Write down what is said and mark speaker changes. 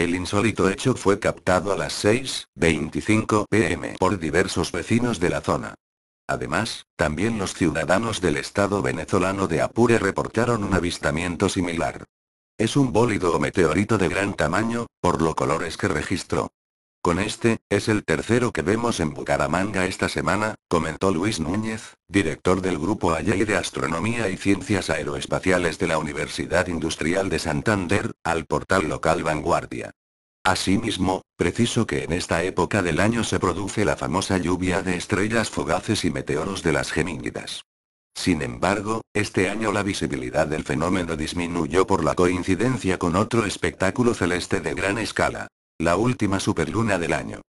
Speaker 1: El insólito hecho fue captado a las 6.25 pm por diversos vecinos de la zona. Además, también los ciudadanos del estado venezolano de Apure reportaron un avistamiento similar. Es un bólido o meteorito de gran tamaño, por los colores que registró. Con este, es el tercero que vemos en Bucaramanga esta semana, comentó Luis Núñez, director del Grupo Ayer de Astronomía y Ciencias Aeroespaciales de la Universidad Industrial de Santander, al portal local Vanguardia. Asimismo, preciso que en esta época del año se produce la famosa lluvia de estrellas fogaces y meteoros de las gemínidas. Sin embargo, este año la visibilidad del fenómeno disminuyó por la coincidencia con otro espectáculo celeste de gran escala la última superluna del año.